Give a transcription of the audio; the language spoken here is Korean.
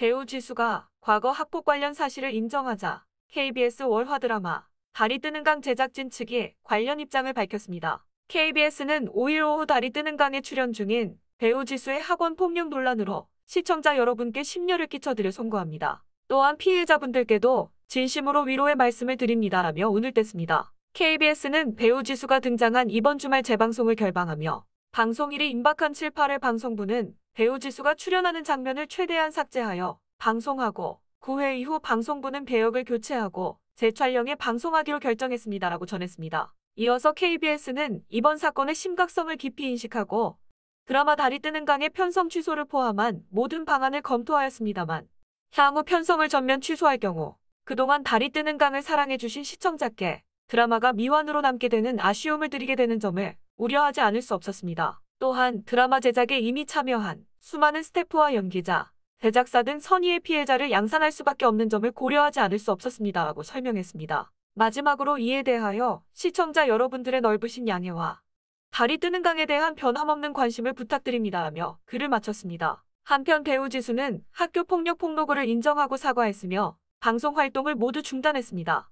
배우 지수가 과거 학폭 관련 사실을 인정하자 KBS 월화 드라마 달이 뜨는 강 제작진 측이 관련 입장을 밝혔습니다. KBS는 5일 오후 달이 뜨는 강에 출연 중인 배우 지수의 학원 폭력 논란으로 시청자 여러분께 심려를 끼쳐드려 송구합니다. 또한 피해자분들께도 진심으로 위로의 말씀을 드립니다라며 운을 뗐습니다. KBS는 배우 지수가 등장한 이번 주말 재방송을 결방하며 방송일이 임박한 7, 8일 방송부는 배우 지수가 출연하는 장면을 최대한 삭제하여 방송하고 9회 이후 방송부는 배역을 교체하고 재촬영에 방송하기로 결정했습니다라고 전했습니다. 이어서 KBS는 이번 사건의 심각성을 깊이 인식하고 드라마 달이 뜨는 강의 편성 취소를 포함한 모든 방안을 검토하였습니다만 향후 편성을 전면 취소할 경우 그동안 달이 뜨는 강을 사랑해주신 시청자께 드라마가 미완으로 남게 되는 아쉬움을 드리게 되는 점을 우려하지 않을 수 없었습니다. 또한 드라마 제작에 이미 참여한 수많은 스태프와 연기자, 제작사 등 선의의 피해자를 양산할 수밖에 없는 점을 고려하지 않을 수 없었습니다. 라고 설명했습니다. 마지막으로 이에 대하여 시청자 여러분들의 넓으신 양해와 달이 뜨는 강에 대한 변함없는 관심을 부탁드립니다. 하며 글을 마쳤습니다. 한편 배우 지수는 학교 폭력 폭로구를 인정하고 사과했으며 방송 활동을 모두 중단했습니다.